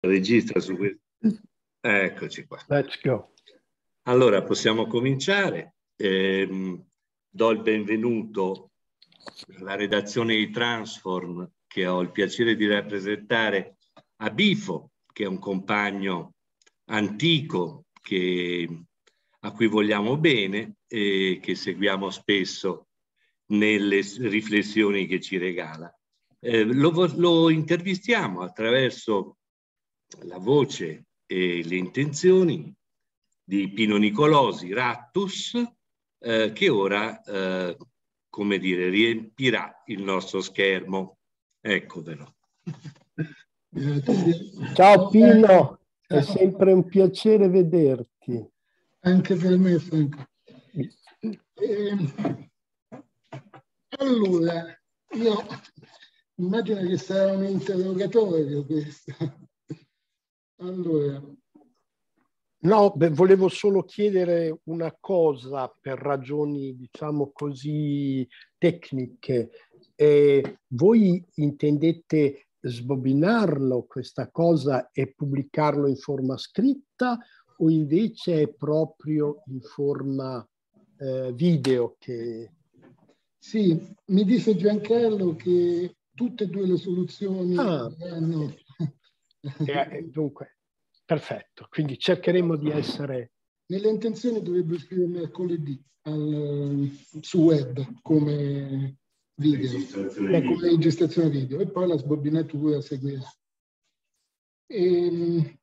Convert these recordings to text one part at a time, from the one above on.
registra su mm. questo. Eccoci qua. Let's go. Allora, possiamo cominciare. Eh, do il benvenuto alla redazione di Transform che ho il piacere di rappresentare a Bifo, che è un compagno antico che, a cui vogliamo bene e che seguiamo spesso nelle riflessioni che ci regala. Eh, lo, lo intervistiamo attraverso la voce e le intenzioni di Pino Nicolosi Rattus, eh, che ora, eh, come dire, riempirà il nostro schermo. Eccovelo. Ciao Pino, Ciao. è sempre un piacere vederti. Anche per me, Franco. Eh, allora, io immagino che sarà un interrogatorio questo. Allora. No, beh, volevo solo chiedere una cosa per ragioni, diciamo così, tecniche. Eh, voi intendete sbobinarlo questa cosa e pubblicarlo in forma scritta o invece è proprio in forma eh, video che... Sì, mi disse Giancarlo che tutte e due le soluzioni ah, hanno e, eh, dunque, perfetto. Quindi cercheremo di essere... Nelle intenzioni dovrebbe uscire mercoledì al, eh, su web come video, eh, come registrazione video e poi la sbobbinatura seguirà. E, ehm,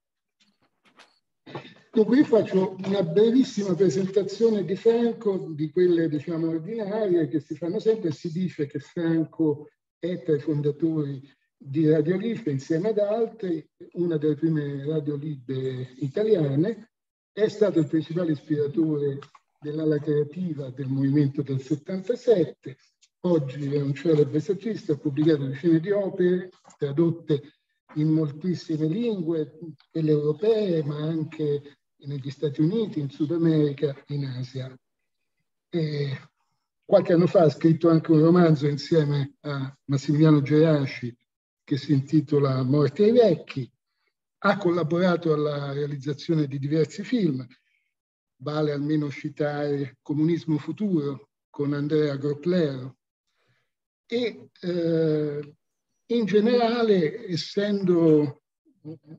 Dunque io faccio una brevissima presentazione di Franco, di quelle diciamo ordinarie che si fanno sempre, si dice che Franco è tra i fondatori di Radio Libre insieme ad altri, una delle prime radio libere italiane, è stato il principale ispiratore dell'ala creativa del movimento del 77, oggi è un cioè celebre saggista, ha pubblicato decine di opere tradotte in moltissime lingue, quelle europee, ma anche negli Stati Uniti, in Sud America, in Asia. E qualche anno fa ha scritto anche un romanzo insieme a Massimiliano Gerasci, che si intitola Morte ai vecchi, ha collaborato alla realizzazione di diversi film, vale almeno citare Comunismo Futuro con Andrea Groplero, e eh, in generale, essendo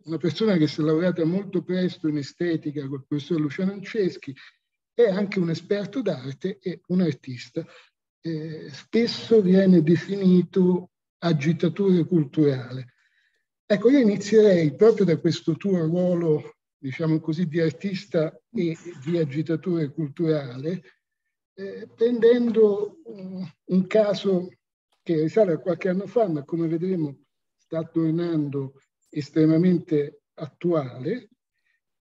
una persona che si è laureata molto presto in estetica col professor Luciano Anceschi, è anche un esperto d'arte e un artista. Eh, spesso viene definito agitatore culturale. Ecco, io inizierei proprio da questo tuo ruolo, diciamo così, di artista e di agitatore culturale, eh, prendendo um, un caso che risale a qualche anno fa, ma come vedremo sta tornando estremamente attuale,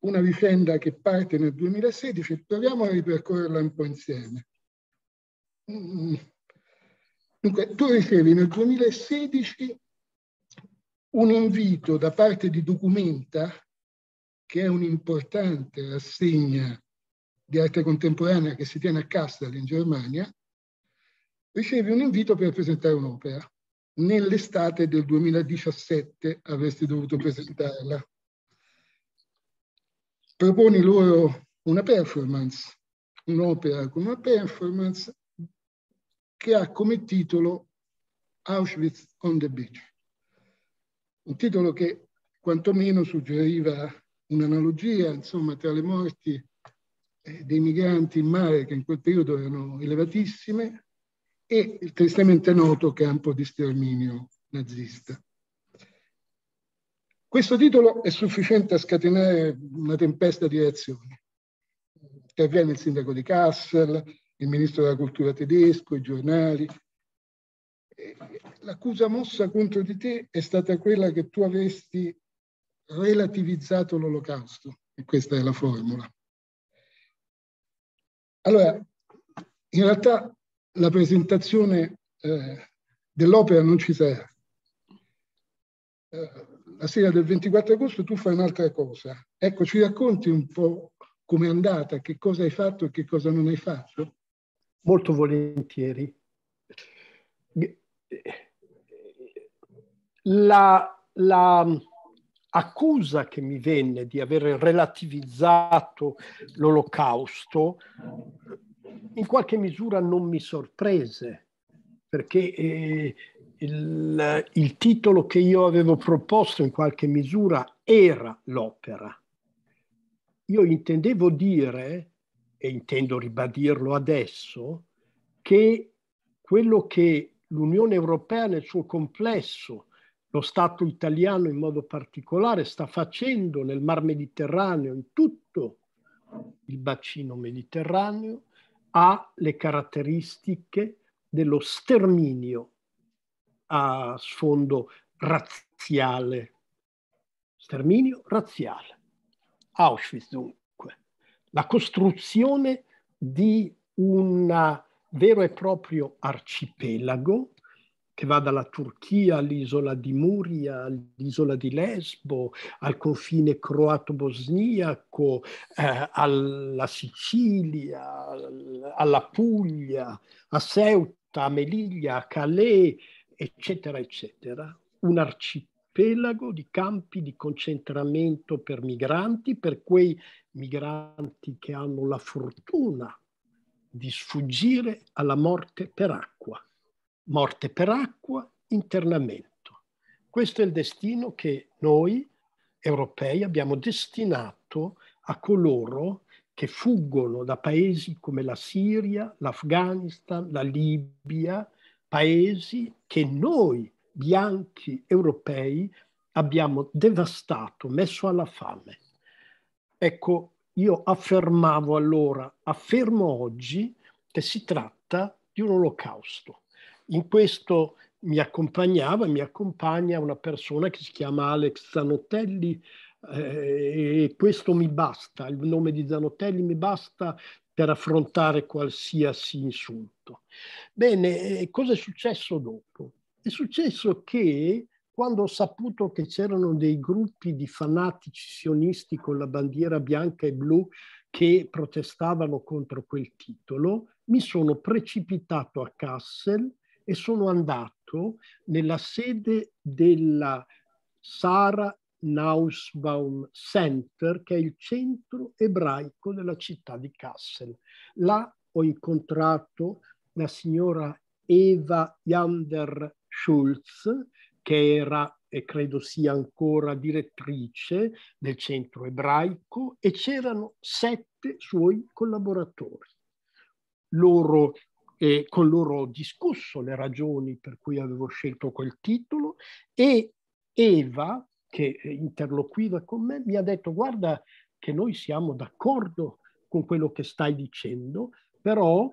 una vicenda che parte nel 2016 proviamo a ripercorrerla un po' insieme. Mm, Dunque, tu ricevi nel 2016 un invito da parte di Documenta, che è un'importante rassegna di arte contemporanea che si tiene a Kassel in Germania, ricevi un invito per presentare un'opera. Nell'estate del 2017 avresti dovuto presentarla. Proponi loro una performance, un'opera con una performance che ha come titolo Auschwitz on the Beach. Un titolo che quantomeno suggeriva un'analogia insomma, tra le morti eh, dei migranti in mare che in quel periodo erano elevatissime e il tristemente noto campo di sterminio nazista. Questo titolo è sufficiente a scatenare una tempesta di reazioni. Interviene il sindaco di Kassel, il ministro della cultura tedesco, i giornali. L'accusa mossa contro di te è stata quella che tu avresti relativizzato l'olocausto, e questa è la formula. Allora, in realtà la presentazione eh, dell'opera non ci sarà. Eh, la sera del 24 agosto tu fai un'altra cosa. Ecco, ci racconti un po' com'è andata, che cosa hai fatto e che cosa non hai fatto? molto volentieri. La, la accusa che mi venne di aver relativizzato l'olocausto in qualche misura non mi sorprese perché eh, il, il, titolo che io avevo proposto in qualche misura era l'opera. Io intendevo dire e intendo ribadirlo adesso, che quello che l'Unione Europea nel suo complesso, lo Stato italiano in modo particolare, sta facendo nel Mar Mediterraneo, in tutto il bacino mediterraneo, ha le caratteristiche dello sterminio a sfondo razziale. Sterminio razziale. Auschwitz dunque la costruzione di un vero e proprio arcipelago che va dalla Turchia all'isola di Muria, all'isola di Lesbo, al confine croato-bosniaco, eh, alla Sicilia, alla Puglia, a Ceuta, a Meliglia, a Calais, eccetera, eccetera. Un arcipelago di campi di concentramento per migranti, per quei migranti che hanno la fortuna di sfuggire alla morte per acqua, morte per acqua, internamento. Questo è il destino che noi europei abbiamo destinato a coloro che fuggono da paesi come la Siria, l'Afghanistan, la Libia, paesi che noi bianchi europei abbiamo devastato, messo alla fame. Ecco, io affermavo allora, affermo oggi, che si tratta di un olocausto. In questo mi accompagnava, mi accompagna una persona che si chiama Alex Zanotelli eh, e questo mi basta, il nome di Zanotelli mi basta per affrontare qualsiasi insulto. Bene, eh, cosa è successo dopo? È successo che quando ho saputo che c'erano dei gruppi di fanatici sionisti con la bandiera bianca e blu che protestavano contro quel titolo, mi sono precipitato a Kassel e sono andato nella sede della Sara Nausbaum Center, che è il centro ebraico della città di Kassel. Là ho incontrato la signora Eva Yander Schulz, che era e credo sia ancora direttrice del centro ebraico e c'erano sette suoi collaboratori. Loro, eh, con loro ho discusso le ragioni per cui avevo scelto quel titolo e Eva, che interloquiva con me, mi ha detto guarda che noi siamo d'accordo con quello che stai dicendo, però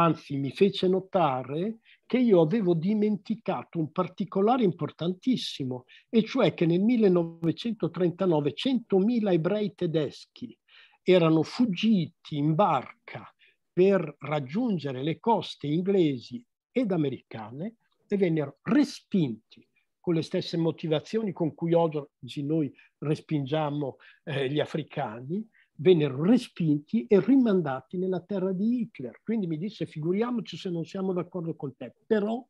anzi mi fece notare che io avevo dimenticato un particolare importantissimo, e cioè che nel 1939 100.000 ebrei tedeschi erano fuggiti in barca per raggiungere le coste inglesi ed americane e vennero respinti con le stesse motivazioni con cui oggi noi respingiamo eh, gli africani, vennero respinti e rimandati nella terra di Hitler. Quindi mi disse, figuriamoci se non siamo d'accordo con te, però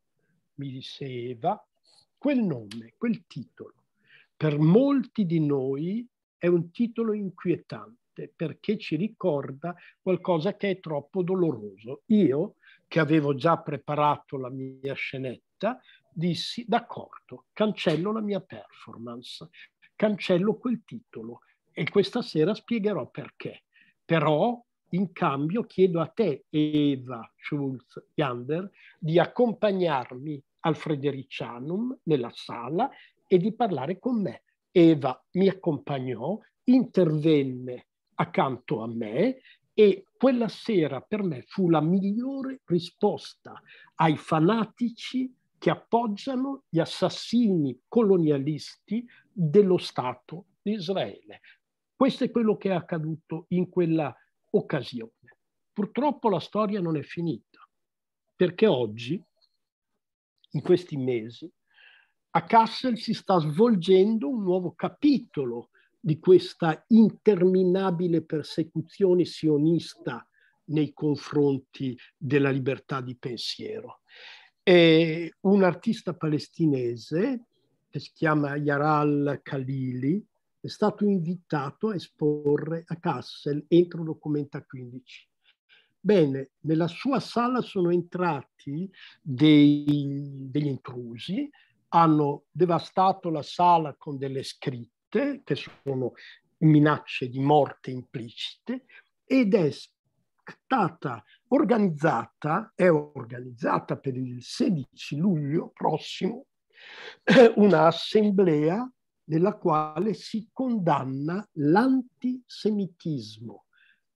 mi diceva, quel nome, quel titolo, per molti di noi è un titolo inquietante perché ci ricorda qualcosa che è troppo doloroso. Io, che avevo già preparato la mia scenetta, dissi d'accordo, cancello la mia performance, cancello quel titolo, e questa sera spiegherò perché. Però in cambio chiedo a te, Eva Schulz-Jander, di accompagnarmi al Fredericianum nella sala e di parlare con me. Eva mi accompagnò, intervenne accanto a me e quella sera per me fu la migliore risposta ai fanatici che appoggiano gli assassini colonialisti dello Stato di Israele. Questo è quello che è accaduto in quella occasione. Purtroppo la storia non è finita, perché oggi, in questi mesi, a Kassel si sta svolgendo un nuovo capitolo di questa interminabile persecuzione sionista nei confronti della libertà di pensiero. E un artista palestinese che si chiama Yaral Khalili, è stato invitato a esporre a Kassel entro Documenta 15. Bene, nella sua sala sono entrati dei, degli intrusi, hanno devastato la sala con delle scritte che sono minacce di morte implicite ed è stata organizzata, è organizzata per il 16 luglio prossimo, un'assemblea nella quale si condanna l'antisemitismo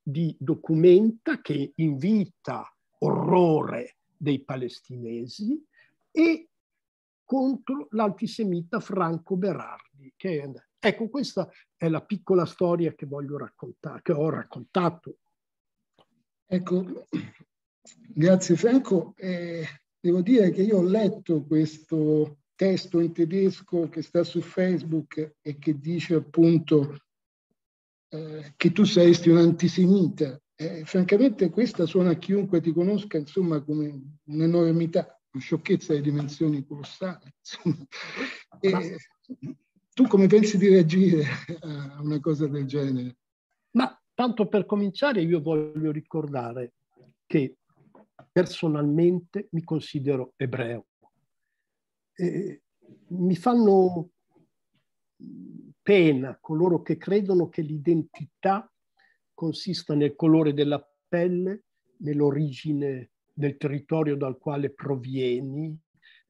di documenta che invita orrore dei palestinesi e contro l'antisemita Franco Berardi. È... Ecco, questa è la piccola storia che voglio raccontare, che ho raccontato. Ecco, grazie Franco. Eh, devo dire che io ho letto questo testo in tedesco che sta su Facebook e che dice appunto eh, che tu saresti un antisemita. Eh, francamente questa suona a chiunque ti conosca, insomma, come un'enormità, una sciocchezza di dimensioni colossali. E, tu come pensi di reagire a una cosa del genere? Ma tanto per cominciare io voglio ricordare che personalmente mi considero ebreo eh, mi fanno pena coloro che credono che l'identità consista nel colore della pelle, nell'origine del territorio dal quale provieni,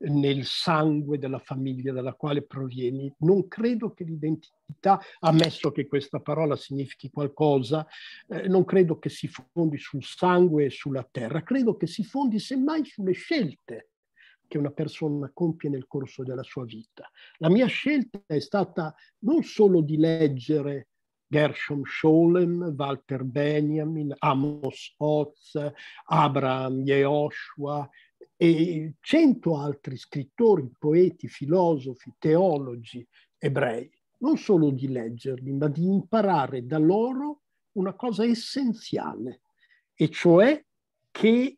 nel sangue della famiglia dalla quale provieni. Non credo che l'identità, ammesso che questa parola significhi qualcosa, eh, non credo che si fondi sul sangue e sulla terra, credo che si fondi semmai sulle scelte che una persona compie nel corso della sua vita. La mia scelta è stata non solo di leggere Gershom Scholem, Walter Benjamin, Amos Oz, Abraham Yehoshua e cento altri scrittori, poeti, filosofi, teologi ebrei, non solo di leggerli, ma di imparare da loro una cosa essenziale, e cioè che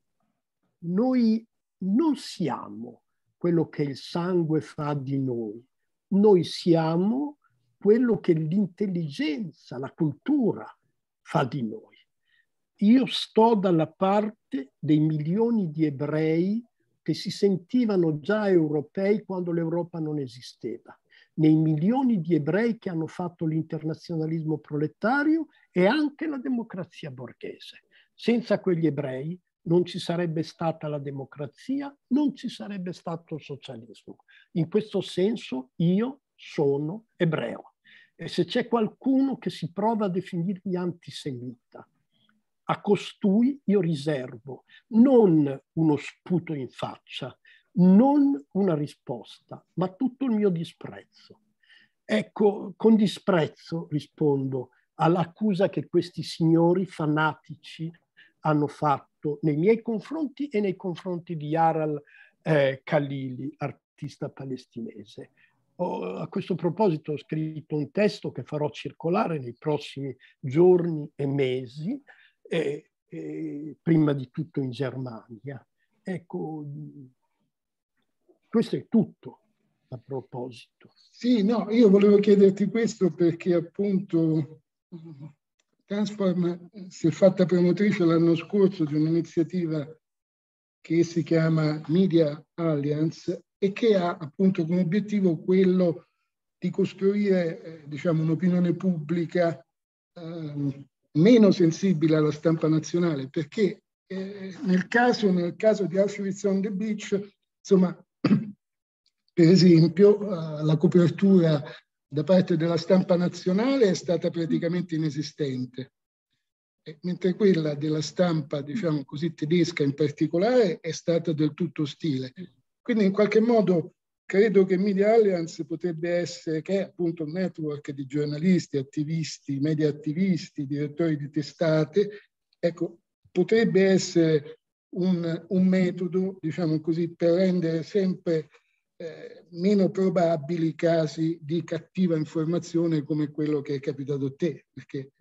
noi non siamo quello che il sangue fa di noi, noi siamo quello che l'intelligenza, la cultura fa di noi. Io sto dalla parte dei milioni di ebrei che si sentivano già europei quando l'Europa non esisteva, nei milioni di ebrei che hanno fatto l'internazionalismo proletario e anche la democrazia borghese. Senza quegli ebrei non ci sarebbe stata la democrazia, non ci sarebbe stato il socialismo. In questo senso io sono ebreo. E se c'è qualcuno che si prova a definirmi antisemita, a costui io riservo non uno sputo in faccia, non una risposta, ma tutto il mio disprezzo. Ecco, con disprezzo rispondo all'accusa che questi signori fanatici hanno fatto nei miei confronti e nei confronti di Aral eh, Khalili, artista palestinese. a questo proposito ho scritto un testo che farò circolare nei prossimi giorni e mesi, eh, eh, prima di tutto in Germania. Ecco, questo è tutto a proposito. Sì, no, io volevo chiederti questo perché appunto Transform si è fatta promotrice l'anno scorso di un'iniziativa che si chiama Media Alliance e che ha appunto come obiettivo quello di costruire eh, diciamo, un'opinione pubblica eh, meno sensibile alla stampa nazionale, perché eh, nel, caso, nel, caso, di Auschwitz on the Beach, insomma, per esempio, eh, la copertura da parte della stampa nazionale è stata praticamente inesistente, mentre quella della stampa, diciamo così, tedesca in particolare è stata del tutto ostile. Quindi in qualche modo credo che Media Alliance potrebbe essere, che è appunto un network di giornalisti, attivisti, media attivisti, direttori di testate, ecco, potrebbe essere un, un metodo, diciamo così, per rendere sempre eh, meno probabili casi di cattiva informazione come quello che è capitato a te. Perché...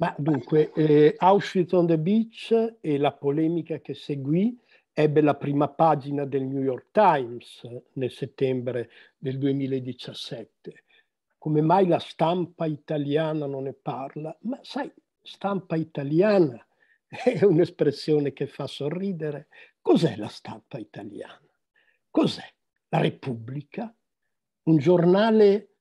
Ma dunque, eh, Auschwitz on the Beach e la polemica che seguì ebbe la prima pagina del New York Times nel settembre del 2017. Come mai la stampa italiana non ne parla? Ma sai, stampa italiana è un'espressione che fa sorridere. Cos'è la stampa italiana? Cos'è? La Repubblica, un giornale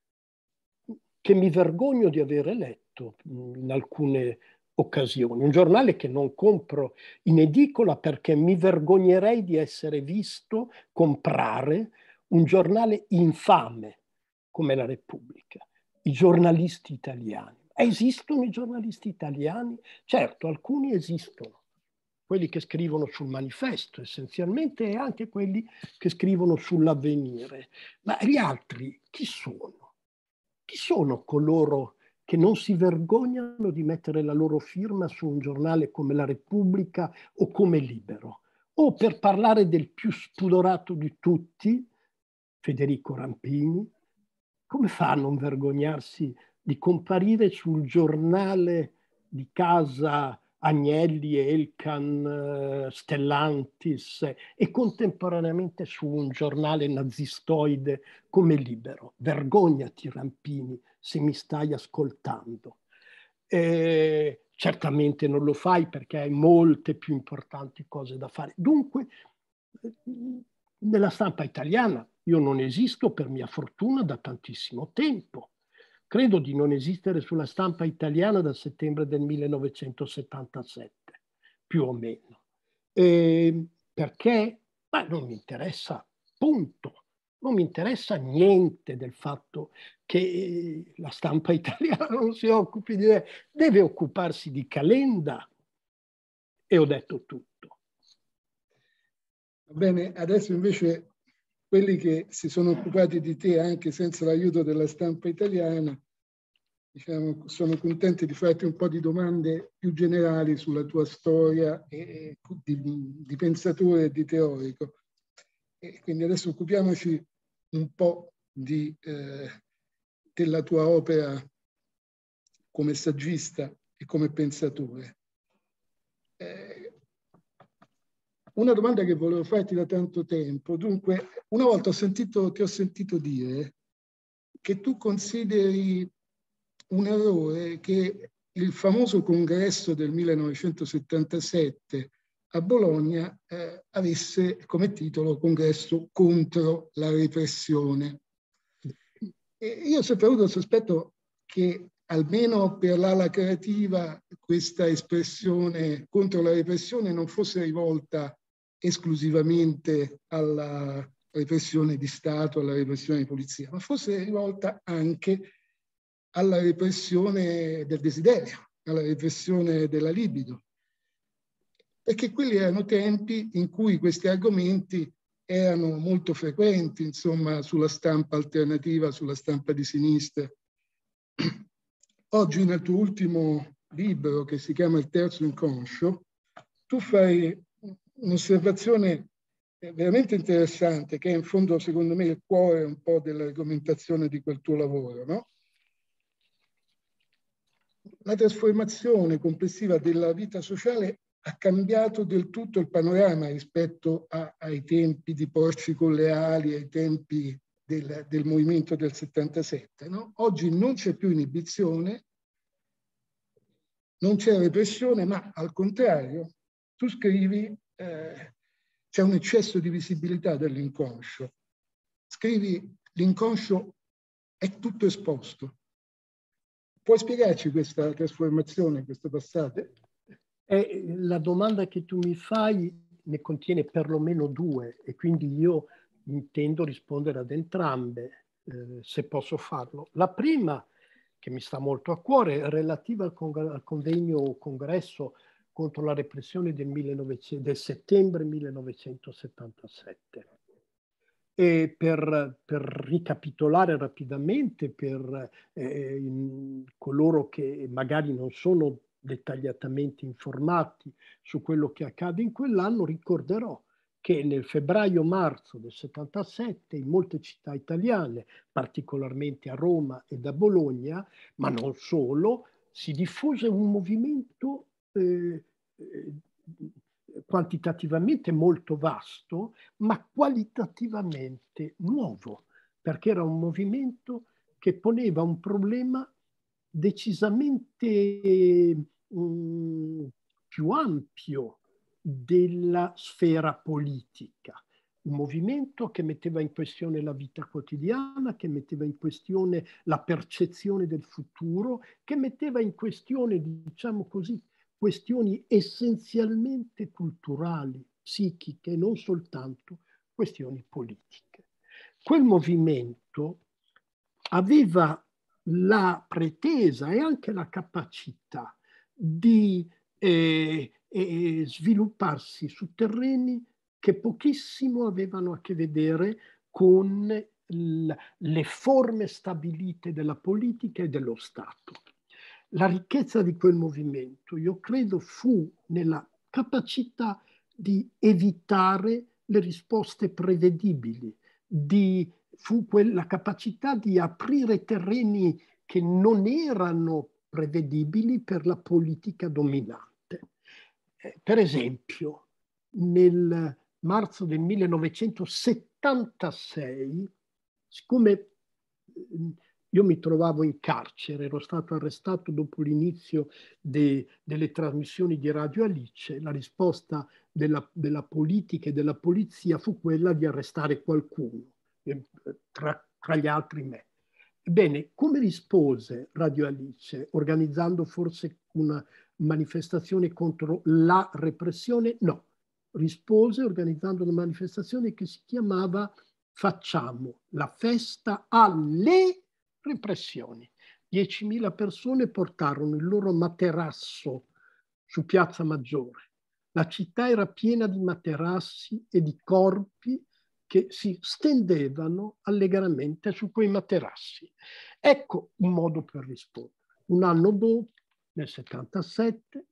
che mi vergogno di aver letto mm, in alcune occasioni, un giornale che non compro in edicola perché mi vergognerei di essere visto comprare un giornale infame come la Repubblica, i giornalisti italiani. Esistono i giornalisti italiani? Certo, alcuni esistono, quelli che scrivono sul manifesto essenzialmente e anche quelli che scrivono sull'avvenire. Ma gli altri chi sono? Chi sono coloro che non si vergognano di mettere la loro firma su un giornale come La Repubblica o come Libero? O per parlare del più spudorato di tutti, Federico Rampini, come fa a non vergognarsi di comparire sul giornale di casa Agnelli, Elkan, eh, Stellantis e contemporaneamente su un giornale nazistoide come Libero. Vergognati Rampini se mi stai ascoltando. Eh, certamente non lo fai perché hai molte più importanti cose da fare. Dunque, nella stampa italiana io non esisto per mia fortuna da tantissimo tempo credo di non esistere sulla stampa italiana da settembre del 1977, più o meno. E ehm, perché? Ma non mi interessa, punto. Non mi interessa niente del fatto che eh, la stampa italiana non si occupi di... Deve occuparsi di Calenda. E ho detto tutto. Va Bene, adesso invece quelli che si sono occupati di te anche senza l'aiuto della stampa italiana, diciamo, sono contenti di farti un po' di domande più generali sulla tua storia e, di, di pensatore e di teorico. E quindi adesso occupiamoci un po' di, eh, della tua opera come saggista e come pensatore. Eh, una domanda che volevo farti da tanto tempo. Dunque, una volta ho sentito, ti ho sentito dire che tu consideri un errore che il famoso congresso del 1977 a Bologna eh, avesse come titolo congresso contro la repressione. E io sempre avuto il sospetto che almeno per l'ala creativa questa espressione contro la repressione non fosse rivolta a esclusivamente alla repressione di Stato, alla repressione di polizia, ma fosse rivolta anche alla repressione del desiderio, alla repressione della libido, perché quelli erano tempi in cui questi argomenti erano molto frequenti, insomma, sulla stampa alternativa, sulla stampa di sinistra. Oggi nel tuo ultimo libro, che si chiama Il terzo inconscio, tu fai un'osservazione eh, veramente interessante, che è in fondo, secondo me, il cuore un po' dell'argomentazione di quel tuo lavoro, no? La trasformazione complessiva della vita sociale ha cambiato del tutto il panorama rispetto a, ai tempi di Porci con le ali, ai tempi del, del movimento del 77. No? Oggi non c'è più inibizione, non c'è repressione, ma al contrario, tu scrivi eh, c'è un eccesso di visibilità dell'inconscio. Scrivi l'inconscio è tutto esposto. Puoi spiegarci questa trasformazione, questo passato? Eh, la domanda che tu mi fai ne contiene perlomeno due e quindi io intendo rispondere ad entrambe, eh, se posso farlo. La prima, che mi sta molto a cuore, è relativa al, con- al convegno o congresso contro la repressione del, 1900, del settembre 1977. E per, per ricapitolare rapidamente per eh, coloro che magari non sono dettagliatamente informati su quello che accade in quell'anno, ricorderò che nel febbraio-marzo del 77 in molte città italiane, particolarmente a Roma e da Bologna, ma non solo, si diffuse un movimento eh, eh, quantitativamente molto vasto, ma qualitativamente nuovo, perché era un movimento che poneva un problema decisamente mh, mm, più ampio della sfera politica. Un movimento che metteva in questione la vita quotidiana, che metteva in questione la percezione del futuro, che metteva in questione, diciamo così, questioni essenzialmente culturali, psichiche, non soltanto questioni politiche. Quel movimento aveva la pretesa e anche la capacità di eh, eh, svilupparsi su terreni che pochissimo avevano a che vedere con le forme stabilite della politica e dello Stato. La ricchezza di quel movimento, io credo, fu nella capacità di evitare le risposte prevedibili, di, fu quella capacità di aprire terreni che non erano prevedibili per la politica dominante. Eh, per esempio, nel marzo del 1976, siccome io mi trovavo in carcere, ero stato arrestato dopo l'inizio de, delle trasmissioni di Radio Alice. La risposta della, della, politica e della polizia fu quella di arrestare qualcuno, eh, tra, tra gli altri me. Bene, come rispose Radio Alice, organizzando forse una manifestazione contro la repressione? No, rispose organizzando una manifestazione che si chiamava Facciamo la festa alle repressioni. 10.000 persone portarono il loro materasso su Piazza Maggiore. La città era piena di materassi e di corpi che si stendevano allegramente su quei materassi. Ecco un modo per rispondere. Un anno dopo, nel 77,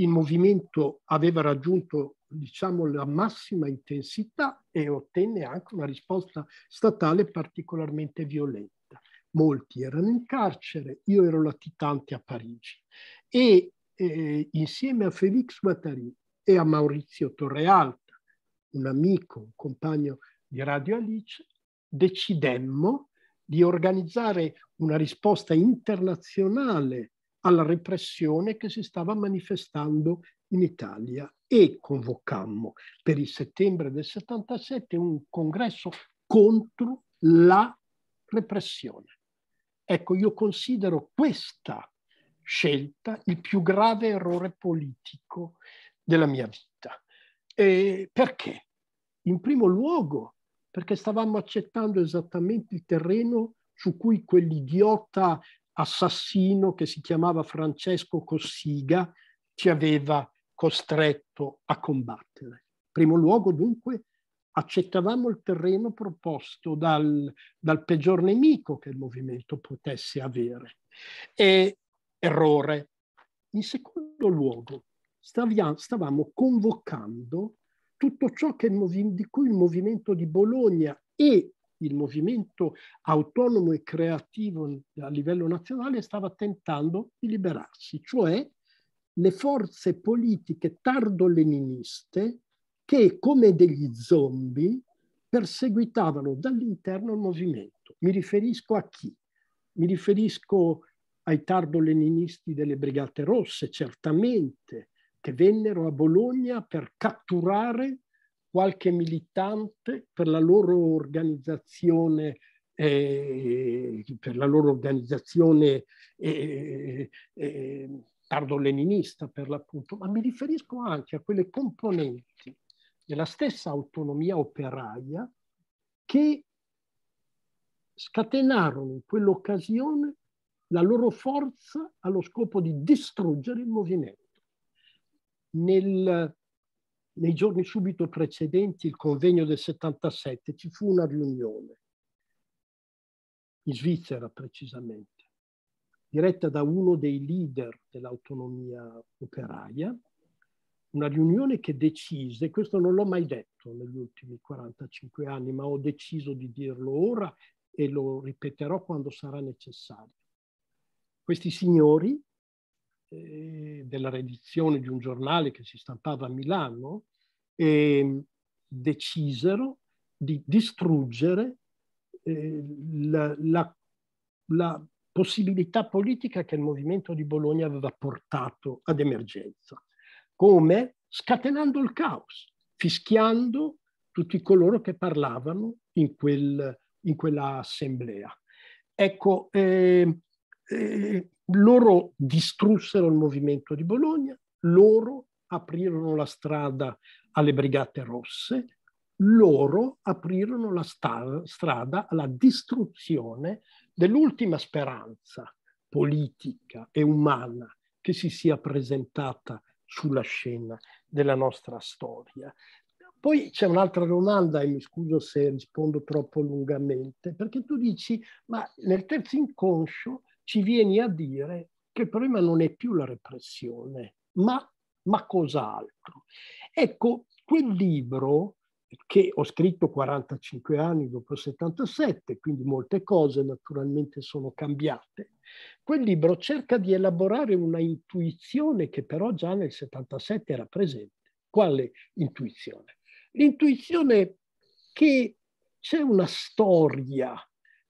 il movimento aveva raggiunto diciamo, la massima intensità e ottenne anche una risposta statale particolarmente violenta molti erano in carcere, io ero latitante a Parigi e eh, insieme a Félix Guattari e a Maurizio Torrealta, un amico, un compagno di Radio Alice, decidemmo di organizzare una risposta internazionale alla repressione che si stava manifestando in Italia e convocammo per il settembre del 77 un congresso contro la repressione. Ecco, io considero questa scelta il più grave errore politico della mia vita. E perché? In primo luogo perché stavamo accettando esattamente il terreno su cui quell'idiota assassino che si chiamava Francesco Cossiga ci aveva costretto a combattere. In primo luogo dunque accettavamo il terreno proposto dal, dal peggior nemico che il movimento potesse avere. E, errore. In secondo luogo, stavamo convocando tutto ciò movi- di cui il movimento di Bologna e il movimento autonomo e creativo a livello nazionale stava tentando di liberarsi, cioè le forze politiche tardo-leniniste che come degli zombie perseguitavano dall'interno il movimento. Mi riferisco a chi? Mi riferisco ai tardo-leninisti delle Brigate Rosse, certamente, che vennero a Bologna per catturare qualche militante per la loro organizzazione, eh, per la loro organizzazione eh, eh, tardo-leninista per l'appunto, ma mi riferisco anche a quelle componenti della stessa autonomia operaia che scatenarono in quell'occasione la loro forza allo scopo di distruggere il movimento. Nel, nei giorni subito precedenti il convegno del 77 ci fu una riunione, in Svizzera precisamente, diretta da uno dei leader dell'autonomia operaia, una riunione che decise, questo non l'ho mai detto negli ultimi 45 anni, ma ho deciso di dirlo ora e lo ripeterò quando sarà necessario. Questi signori eh, della redizione di un giornale che si stampava a Milano eh, decisero di distruggere eh, la, la, la possibilità politica che il movimento di Bologna aveva portato ad emergenza come? Scatenando il caos, fischiando tutti coloro che parlavano in, quel, in quell'assemblea. Ecco, eh, eh, loro distrussero il movimento di Bologna, loro aprirono la strada alle Brigate Rosse, loro aprirono la sta- strada alla distruzione dell'ultima speranza politica e umana che si sia presentata sulla scena della nostra storia. Poi c'è un'altra domanda, e mi scuso se rispondo troppo lungamente, perché tu dici, ma nel terzo inconscio ci vieni a dire che il problema non è più la repressione, ma, ma cos'altro. Ecco, quel libro che ho scritto 45 anni dopo il 77, quindi molte cose naturalmente sono cambiate. Quel libro cerca di elaborare una intuizione che però già nel 77 era presente. Quale intuizione? L'intuizione che c'è una storia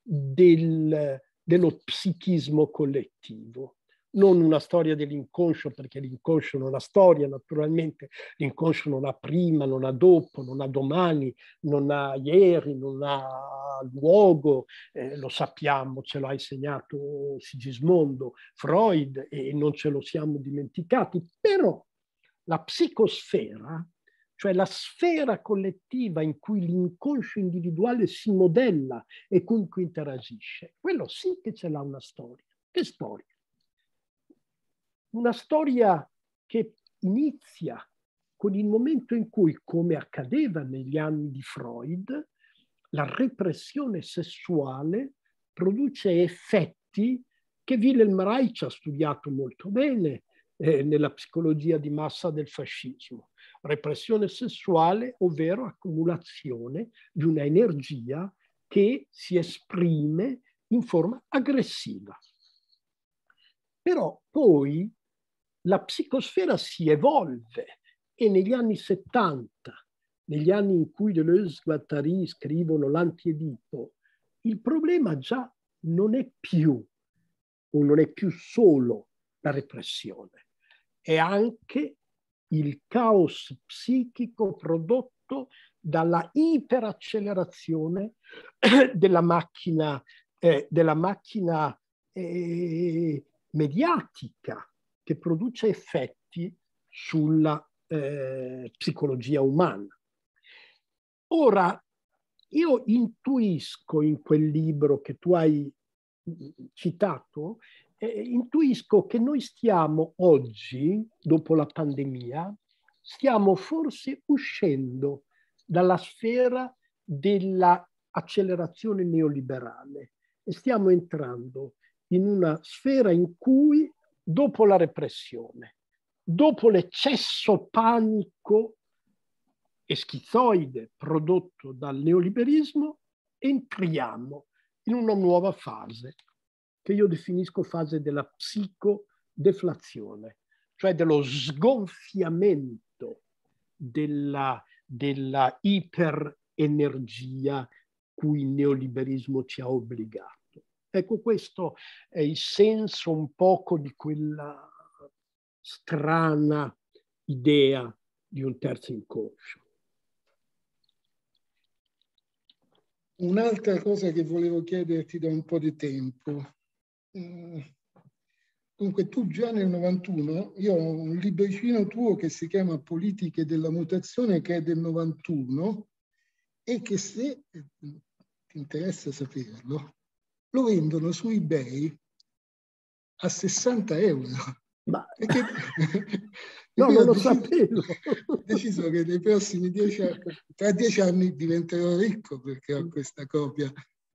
del, dello psichismo collettivo non una storia dell'inconscio, perché l'inconscio non ha storia, naturalmente l'inconscio non ha prima, non ha dopo, non ha domani, non ha ieri, non ha luogo, eh, lo sappiamo, ce l'ha insegnato Sigismondo, Freud e non ce lo siamo dimenticati, però la psicosfera, cioè la sfera collettiva in cui l'inconscio individuale si modella e con cui interagisce, quello sì che ce l'ha una storia. Che storia? una storia che inizia con il momento in cui, come accadeva negli anni di Freud, la repressione sessuale produce effetti che Wilhelm Reich ha studiato molto bene eh, nella psicologia di massa del fascismo. Repressione sessuale, ovvero accumulazione di una energia che si esprime in forma aggressiva. Però poi la psicosfera si evolve e negli anni 70, negli anni in cui Deleuze e Guattari scrivono l'antiedito, il problema già non è più o non è più solo la repressione, è anche il caos psichico prodotto dalla iperaccelerazione della macchina, eh, della macchina eh, mediatica, che produce effetti sulla eh, psicologia umana. Ora, io intuisco in quel libro che tu hai mm, citato, eh, intuisco che noi stiamo oggi, dopo la pandemia, stiamo forse uscendo dalla sfera dell'accelerazione neoliberale e stiamo entrando in una sfera in cui dopo la repressione, dopo l'eccesso panico e schizoide prodotto dal neoliberismo, entriamo in una nuova fase che io definisco fase della psicodeflazione, cioè dello sgonfiamento della, della iperenergia cui il neoliberismo ci ha obbligato. Ecco, questo è il senso un poco di quella strana idea di un terzo inconscio. Un'altra cosa che volevo chiederti da un po' di tempo. Eh, dunque, tu già nel 91, io ho un libricino tuo che si chiama Politiche della mutazione, che è del 91, e che se eh, ti interessa saperlo, lo vendono su eBay a 60 euro. Ma... Perché... no, non lo deciso, sapevo. Ho deciso che nei prossimi dieci anni, tra dieci anni diventerò ricco perché ho questa copia,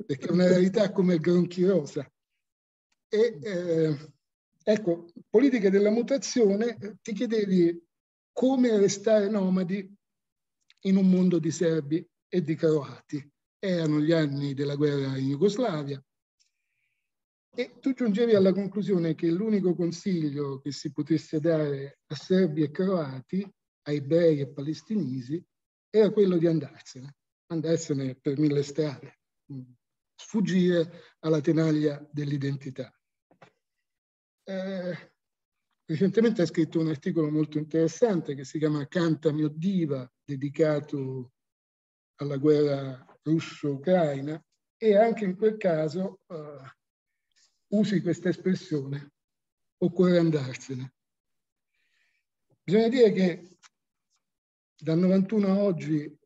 perché è una rarità come il gronchirosa. E, eh, ecco, politica della mutazione, ti chiedevi come restare nomadi in un mondo di serbi e di croati. Erano gli anni della guerra in Jugoslavia, e tu giungevi alla conclusione che l'unico consiglio che si potesse dare a serbi e croati, a ebrei e palestinesi, era quello di andarsene, andarsene per mille strade, sfuggire alla tenaglia dell'identità. Eh, recentemente ha scritto un articolo molto interessante che si chiama Canta mio diva, dedicato alla guerra russo-ucraina, e anche in quel caso eh, usi questa espressione, occorre andarsene. Bisogna dire che dal 91 a oggi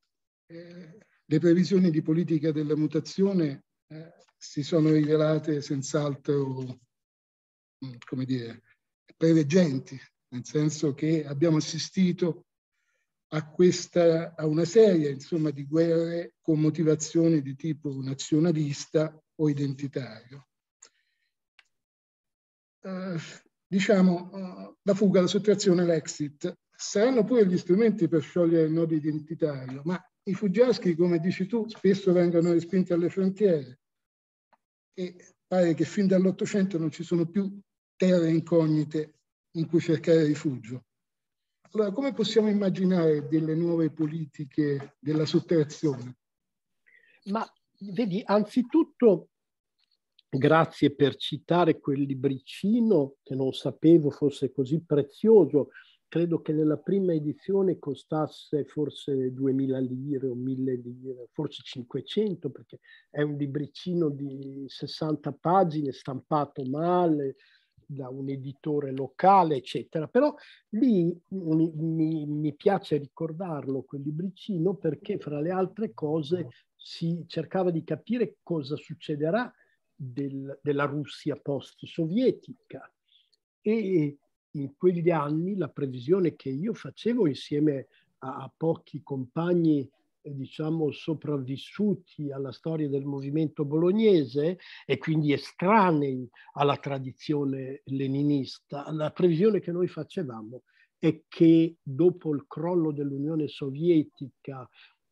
eh, le previsioni di politica della mutazione eh, si sono rivelate senz'altro, mm, come dire, preveggenti, nel senso che abbiamo assistito a, questa, a una serie insomma, di guerre con motivazioni di tipo nazionalista o identitario. Eh, diciamo, eh, la fuga, la sottrazione, l'exit. Saranno pure gli strumenti per sciogliere il nodo identitario, ma i fuggiaschi, come dici tu, spesso vengono respinti alle frontiere e pare che fin dall'Ottocento non ci sono più terre incognite in cui cercare rifugio. Allora, come possiamo immaginare delle nuove politiche della sottrazione? Ma vedi, anzitutto Grazie per citare quel libricino che non sapevo fosse così prezioso. Credo che nella prima edizione costasse forse 2000 lire o 1000 lire, forse 500, perché è un libricino di 60 pagine, stampato male, da un editore locale, eccetera. Però lì mi, mi, mi, piace ricordarlo quel libricino perché, fra le altre cose, si cercava di capire cosa succederà del, della Russia post-sovietica e in quegli anni la previsione che io facevo insieme a, a pochi compagni eh, diciamo, sopravvissuti alla storia del movimento bolognese e quindi estranei alla tradizione leninista, la previsione che noi facevamo è che dopo il crollo dell'Unione Sovietica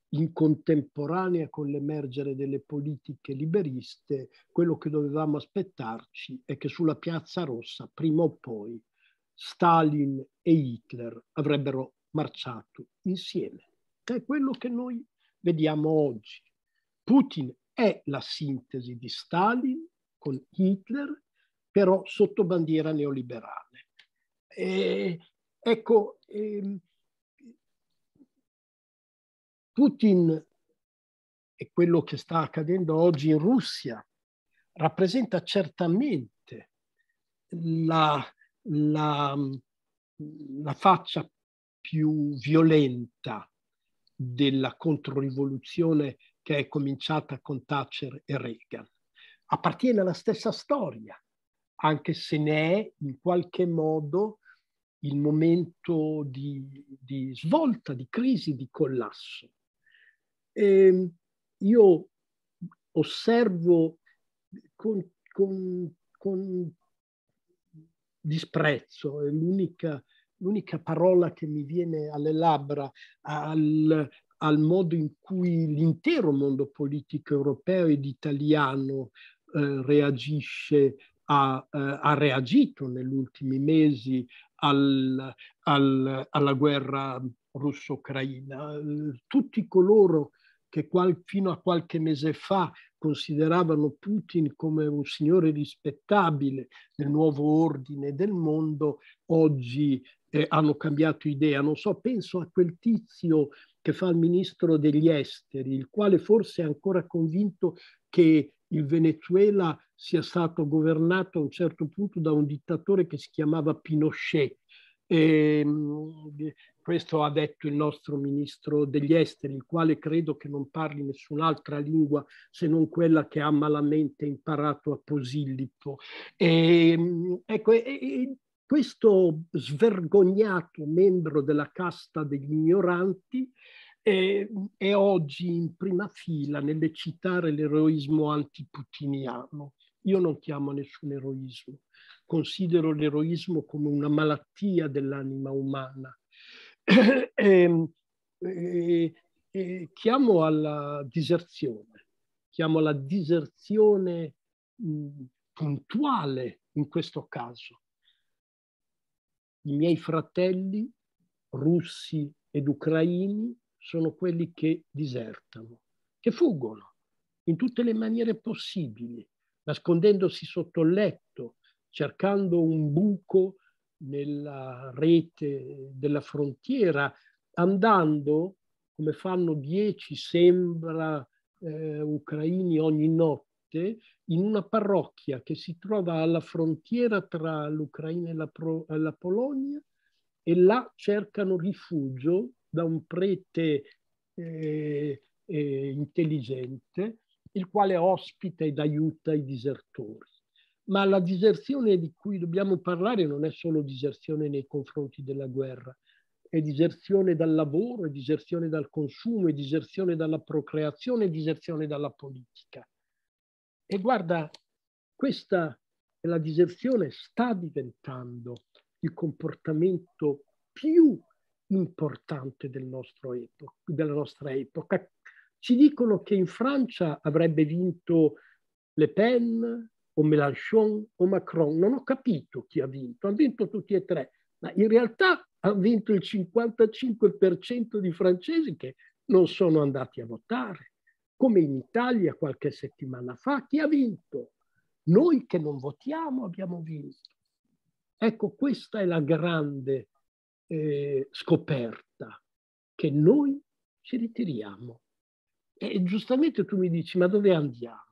in contemporanea con l'emergere delle politiche liberiste, quello che dovevamo aspettarci è che sulla Piazza Rossa, prima o poi, Stalin e Hitler avrebbero marciato insieme. È quello che noi vediamo oggi. Putin è la sintesi di Stalin con Hitler, però sotto bandiera neoliberale. E, ecco, ehm, Putin e quello che sta accadendo oggi in Russia rappresenta certamente la, la, la faccia più violenta della controrivoluzione che è cominciata con Thatcher e Reagan. Appartiene alla stessa storia, anche se ne è in qualche modo il momento di, di svolta, di crisi, di collasso eh, io osservo con, con, con disprezzo, è l'unica, l'unica parola che mi viene alle labbra, al, al modo in cui l'intero mondo politico europeo ed italiano eh, reagisce, ha, eh, ha, reagito negli ultimi mesi al, al, alla guerra russo-ucraina. Tutti coloro che qual, fino a qualche mese fa consideravano Putin come un signore rispettabile del nuovo ordine del mondo, oggi eh, hanno cambiato idea. Non so, penso a quel tizio che fa il ministro degli esteri, il quale forse è ancora convinto che il Venezuela sia stato governato a un certo punto da un dittatore che si chiamava Pinochet e, ehm, eh, questo ha detto il nostro ministro degli esteri, il quale credo che non parli nessun'altra lingua se non quella che ha malamente imparato a Posillipo. Ehm, ecco, e, ecco, e, questo svergognato membro della casta degli ignoranti è, ehm, è oggi in prima fila nell'eccitare l'eroismo antiputiniano. Io non chiamo nessun eroismo, considero l'eroismo come una malattia dell'anima umana. e, e, e chiamo alla diserzione, chiamo alla diserzione mh, puntuale in questo caso. I miei fratelli russi ed ucraini sono quelli che disertano, che fuggono in tutte le maniere possibili nascondendosi sotto il letto, cercando un buco nella rete della frontiera, andando, come fanno dieci, sembra, eh, ucraini ogni notte, in una parrocchia che si trova alla frontiera tra l'Ucraina e la, Pro- la Polonia e là cercano rifugio da un prete eh, eh, intelligente il quale ospita ed aiuta i disertori. Ma la diserzione di cui dobbiamo parlare non è solo diserzione nei confronti della guerra, è diserzione dal lavoro, è diserzione dal consumo, è diserzione dalla procreazione, è diserzione dalla politica. E guarda, questa è la diserzione sta diventando il comportamento più importante del nostro epoca, della nostra epoca, ci dicono che in Francia avrebbe vinto Le Pen o Mélenchon o Macron. Non ho capito chi ha vinto, hanno vinto tutti e tre, ma in realtà hanno vinto il 55% di francesi che non sono andati a votare. Come in Italia qualche settimana fa, chi ha vinto? Noi che non votiamo abbiamo vinto. Ecco, questa è la grande eh, scoperta, che noi ci ritiriamo e giustamente tu mi dici, ma dove andiamo?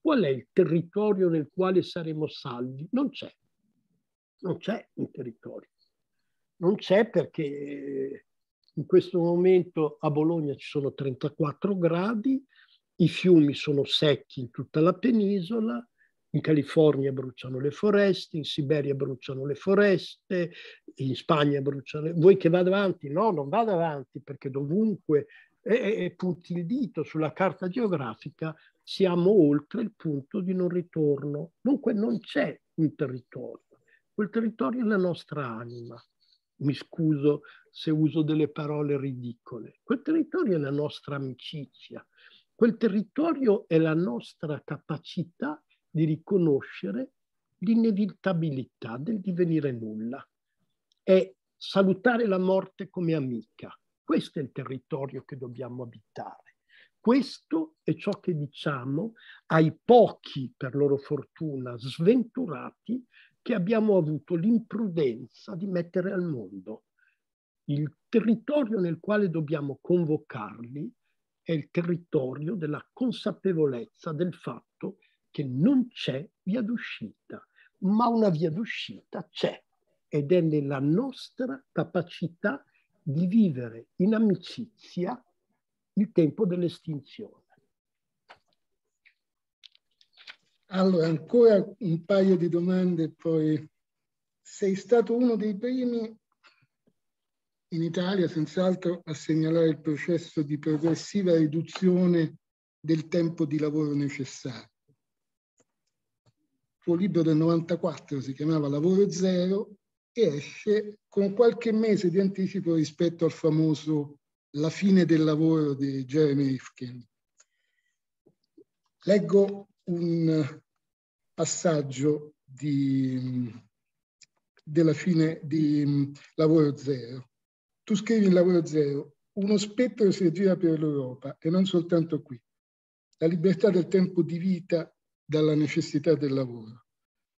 Qual è il territorio nel quale saremo salvi? Non c'è. Non c'è un territorio. Non c'è perché in questo momento a Bologna ci sono 34 gradi, i fiumi sono secchi in tutta la penisola, in California bruciano le foreste, in Siberia bruciano le foreste, in Spagna bruciano le... Vuoi che vada avanti? No, non vada avanti perché dovunque e, e punti il dito sulla carta geografica, siamo oltre il punto di non ritorno. Dunque non c'è un territorio. Quel territorio è la nostra anima. Mi scuso se uso delle parole ridicole. Quel territorio è la nostra amicizia. Quel territorio è la nostra capacità di riconoscere l'inevitabilità del divenire nulla. È salutare la morte come amica, questo è il territorio che dobbiamo abitare. Questo è ciò che diciamo ai pochi, per loro fortuna, sventurati che abbiamo avuto l'imprudenza di mettere al mondo. Il territorio nel quale dobbiamo convocarli è il territorio della consapevolezza del fatto che non c'è via d'uscita, ma una via d'uscita c'è ed è nella nostra capacità di di vivere in amicizia il tempo dell'estinzione. Allora, ancora un paio di domande, poi sei stato uno dei primi in Italia, senz'altro, a segnalare il processo di progressiva riduzione del tempo di lavoro necessario. Il tuo libro del 94 si chiamava Lavoro Zero, e esce con qualche mese di anticipo rispetto al famoso La fine del lavoro di Jeremy Rifkin. Leggo un passaggio di, della fine di mm, Lavoro Zero. Tu scrivi in Lavoro Zero, uno spettro si aggira per l'Europa e non soltanto qui. La libertà del tempo di vita dalla necessità del lavoro.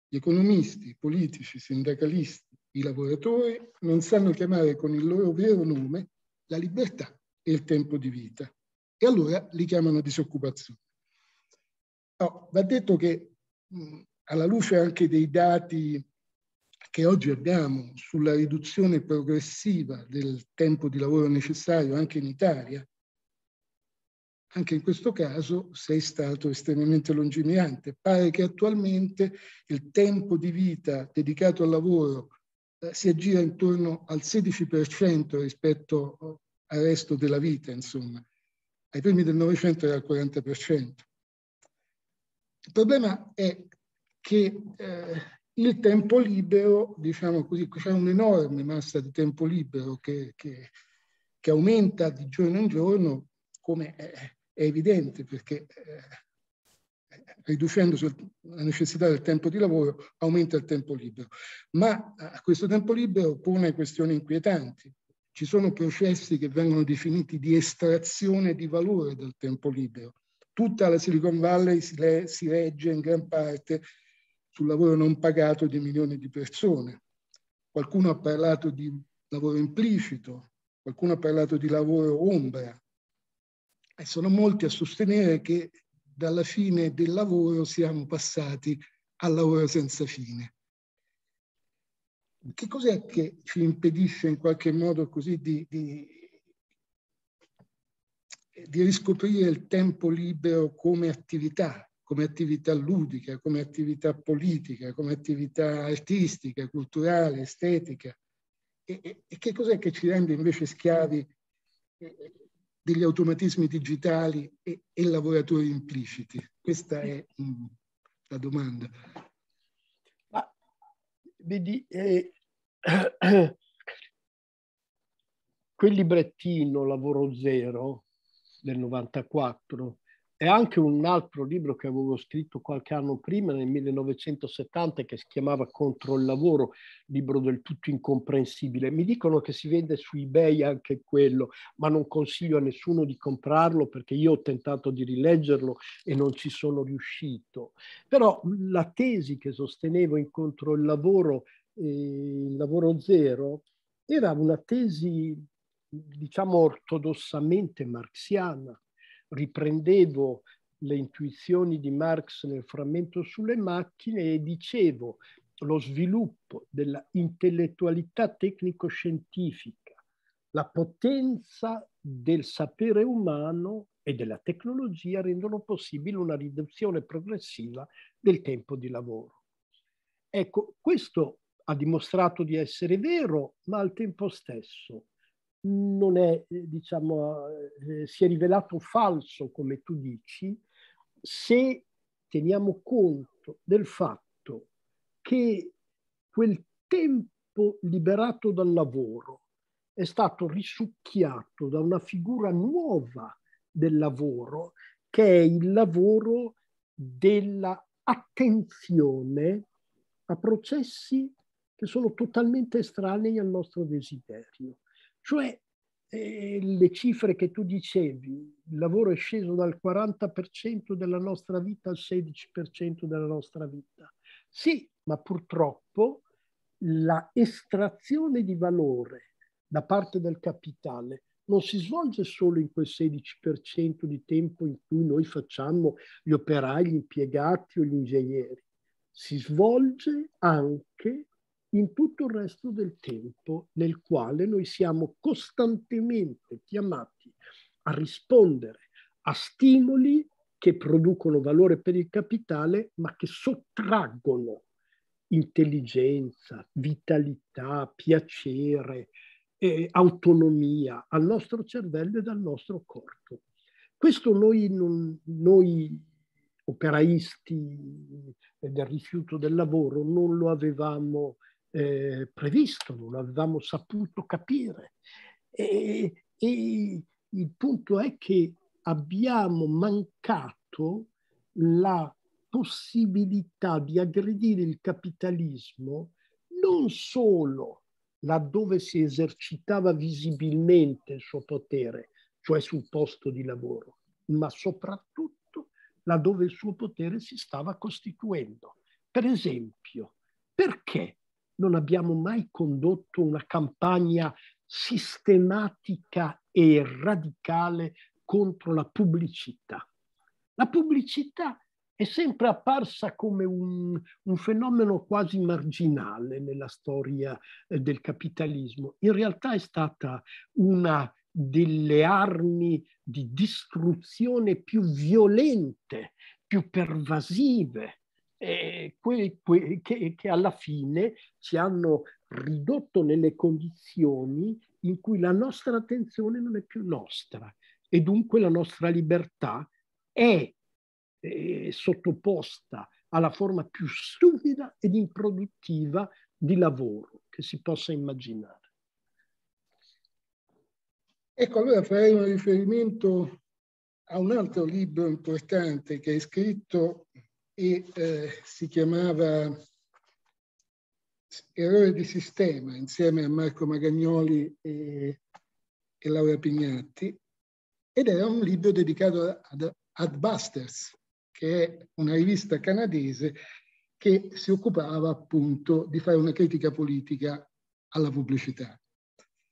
Gli economisti, politici, sindacalisti, i lavoratori non sanno chiamare con il loro vero nome la libertà e il tempo di vita e allora li chiamano disoccupazione. Oh, va detto che mh, alla luce anche dei dati che oggi abbiamo sulla riduzione progressiva del tempo di lavoro necessario anche in Italia, anche in questo caso sei stato estremamente lungimirante. Pare che attualmente il tempo di vita dedicato al lavoro eh, si aggira intorno al 16% rispetto eh, al resto della vita, insomma. Ai primi del Novecento era il 40%. Il problema è che eh, il tempo libero, diciamo così, c'è un'enorme massa di tempo libero che, che, che, aumenta di giorno in giorno, come è, è evidente, perché eh, riducendo la necessità del tempo di lavoro, aumenta il tempo libero. Ma a questo tempo libero pone questioni inquietanti. Ci sono processi che vengono definiti di estrazione di valore dal tempo libero. Tutta la Silicon Valley si, re, si regge in gran parte sul lavoro non pagato di milioni di persone. Qualcuno ha parlato di lavoro implicito, qualcuno ha parlato di lavoro ombra. E sono molti a sostenere che dalla fine del lavoro siamo passati al lavoro senza fine. Che cos'è che ci impedisce in qualche modo così di, di, di riscoprire il tempo libero come attività, come attività ludica, come attività politica, come attività artistica, culturale, estetica? E, e, e che cos'è che ci rende invece schiavi eh, degli automatismi digitali e, e lavoratori impliciti? Questa è mh, mm, la domanda. Ma, vedi, eh, quel librettino Lavoro Zero del 94 è anche un altro libro che avevo scritto qualche anno prima, nel 1970, che si chiamava Contro il lavoro, libro del tutto incomprensibile. Mi dicono che si vende su eBay anche quello, ma non consiglio a nessuno di comprarlo perché io ho tentato di rileggerlo e non ci sono riuscito. Però la tesi che sostenevo in Contro il lavoro, eh, il lavoro zero, era una tesi, diciamo, ortodossamente marxiana riprendevo le intuizioni di Marx nel frammento sulle macchine e dicevo lo sviluppo della intellettualità tecnico-scientifica, la potenza del sapere umano e della tecnologia rendono possibile una riduzione progressiva del tempo di lavoro. Ecco, questo ha dimostrato di essere vero, ma al tempo stesso non è, eh, diciamo, eh, eh, si è rivelato falso, come tu dici, se teniamo conto del fatto che quel tempo liberato dal lavoro è stato risucchiato da una figura nuova del lavoro, che è il lavoro dell'attenzione a processi che sono totalmente estranei al nostro desiderio. Cioè eh, le cifre che tu dicevi, il lavoro è sceso dal 40% della nostra vita al 16% della nostra vita. Sì, ma purtroppo la estrazione di valore da parte del capitale non si svolge solo in quel 16% di tempo in cui noi facciamo gli operai, gli impiegati o gli ingegneri, si svolge anche in tutto il resto del tempo nel quale noi siamo costantemente chiamati a rispondere a stimoli che producono valore per il capitale, ma che sottraggono intelligenza, vitalità, piacere, eh, autonomia al nostro cervello e dal nostro corpo. Questo noi, non, noi operaisti del rifiuto del lavoro non lo avevamo eh, previsto, non avevamo saputo capire. E, e il punto è che abbiamo mancato la possibilità di aggredire il capitalismo non solo laddove si esercitava visibilmente il suo potere, cioè sul posto di lavoro, ma soprattutto laddove il suo potere si stava costituendo. Per esempio, perché non abbiamo mai condotto una campagna sistematica e radicale contro la pubblicità. La pubblicità è sempre apparsa come un, un, fenomeno quasi marginale nella storia eh, del capitalismo. In realtà è stata una delle armi di distruzione più violente, più pervasive eh, que, que, che, che alla fine ci hanno ridotto nelle condizioni in cui la nostra attenzione non è più nostra e dunque la nostra libertà è eh, sottoposta alla forma più stupida ed improduttiva di lavoro che si possa immaginare. Ecco, allora farei un riferimento a un altro libro importante che hai scritto e eh, si chiamava Errore di sistema insieme a Marco Magagnoli e, e Laura Pignatti ed era un libro dedicato ad Adbusters, che è una rivista canadese che si occupava appunto di fare una critica politica alla pubblicità.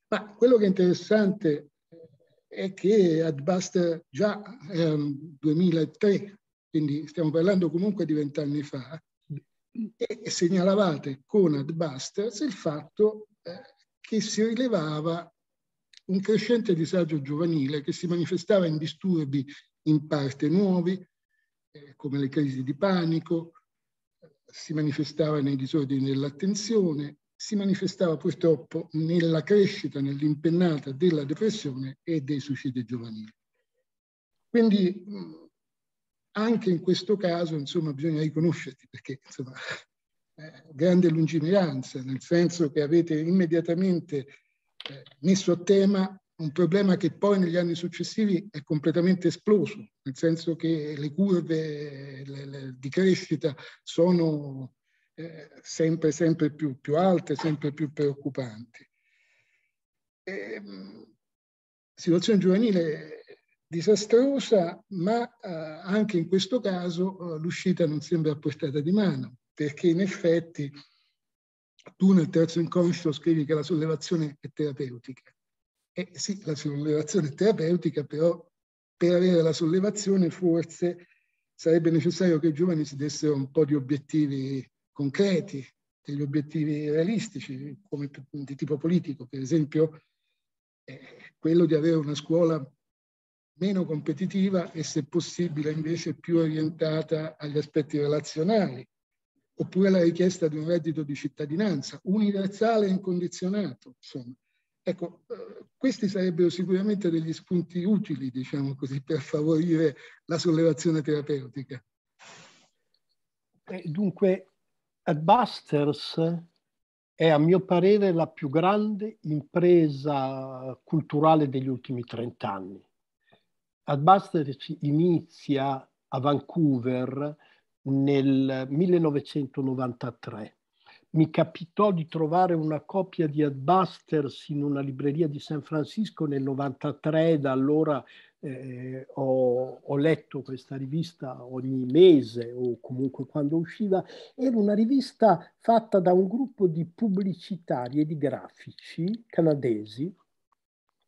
Ma quello che è interessante eh, è che Adbuster già nel ehm, 2003 quindi stiamo parlando comunque di vent'anni fa, e segnalavate con Adbusters il fatto eh, che si rilevava un crescente disagio giovanile che si manifestava in disturbi in parte nuovi, eh, come le crisi di panico, si manifestava nei disordini dell'attenzione, si manifestava purtroppo nella crescita, nell'impennata della depressione e dei suicidi giovanili. Quindi anche in questo caso insomma, bisogna riconoscerti perché insomma, eh, grande lungimiranza, nel senso che avete immediatamente eh, messo a tema un problema che poi negli anni successivi è completamente esploso, nel senso che le curve le, le, di crescita sono eh, sempre, sempre più, più, alte, sempre più preoccupanti. E, ehm, situazione giovanile disastrosa, ma eh, anche in questo caso eh, l'uscita non sembra a portata di mano, perché in effetti tu nel terzo inconscio scrivi che la sollevazione è terapeutica. Eh sì, la sollevazione è terapeutica, però per avere la sollevazione forse sarebbe necessario che i giovani si dessero un po' di obiettivi concreti, degli obiettivi realistici, come di tipo politico, per esempio eh, quello di avere una scuola meno competitiva e se possibile invece più orientata agli aspetti relazionali, oppure la richiesta di un reddito di cittadinanza universale e incondizionato. Insomma. Ecco, eh, questi sarebbero sicuramente degli spunti utili, diciamo così, per favorire la sollevazione terapeutica. Eh, dunque, Adbusters è a mio parere la più grande impresa culturale degli ultimi trent'anni Adbusters inizia a Vancouver nel 1993. Mi capitò di trovare una copia di Adbusters in una libreria di San Francisco nel 93, da allora eh, ho, ho, letto questa rivista ogni mese o comunque quando usciva, era una rivista fatta da un gruppo di pubblicitari e di grafici canadesi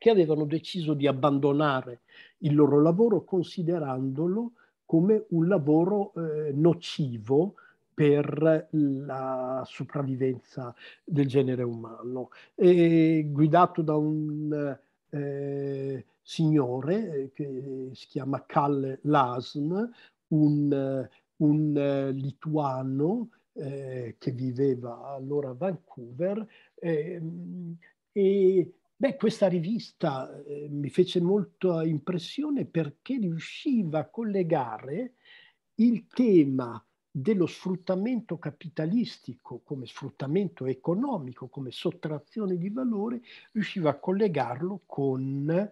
che avevano deciso di abbandonare il loro lavoro considerandolo come un lavoro eh, nocivo per la sopravvivenza del genere umano. E guidato da un eh, signore eh, che si chiama Cal Lasn, un, un eh, lituano eh, che viveva allora a Vancouver, ehm, e Beh, questa rivista eh, mi fece molta eh, impressione perché riusciva a collegare il tema dello sfruttamento capitalistico come sfruttamento economico, come sottrazione di valore, riusciva a collegarlo con